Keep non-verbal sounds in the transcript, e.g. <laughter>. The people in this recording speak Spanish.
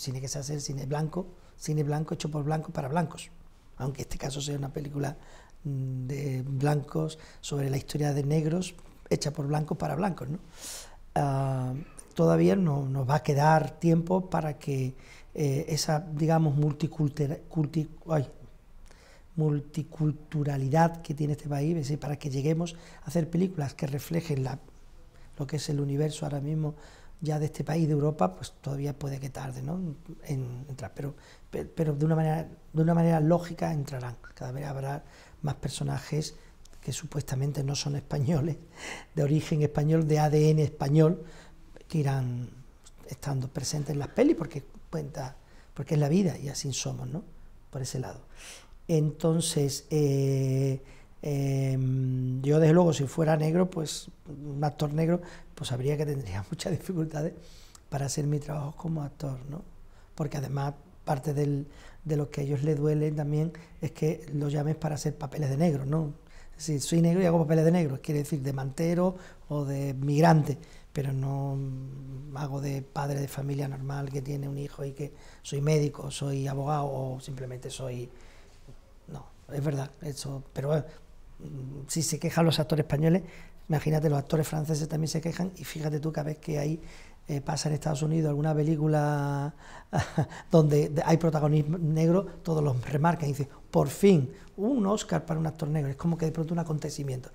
cine que se hace cine blanco, cine blanco hecho por blancos para blancos, aunque este caso sea una película mm, de blancos sobre la historia de negros hecha por blancos para blancos. Ah, todavía no, nos va a quedar tiempo para que eh, esa, digamos, multiculturalidad que tiene este país, para que lleguemos a hacer películas que reflejen lo que es el universo ahora mismo ya de este país, de Europa, pues todavía puede que tarde ¿no? en entrar, pero, pero de, una manera, de una manera lógica entrarán, cada vez habrá más personajes que supuestamente no son españoles, de origen español, de ADN español, que irán estando presentes en las pelis porque cuenta, porque es la vida y así somos, ¿no? Por ese lado. Entonces, eh, em, yo desde luego si fuera negro, pues un actor negro, pues sabría que tendría <laughs> muchas dificultades para hacer mi trabajo como actor, ¿no? Porque además parte de lo que a ellos les duele también es que lo llames para hacer papeles de negro, ¿no? Es soy negro y hago papeles de negro, quiere decir de mantero o de migrante, pero no hago de padre de familia normal que tiene un hijo y que soy médico, soy abogado o simplemente soy... No, es verdad, eso, pero Mm, si se quejan los actores españoles, imagínate, los actores franceses también se quejan y fíjate tú cada vez que hay eh, pasa en Estados Unidos alguna película <laughs> donde hay protagonismo negro, todos los remarcan y dicen, por fin, un Oscar para un actor negro, es como que de pronto un acontecimiento.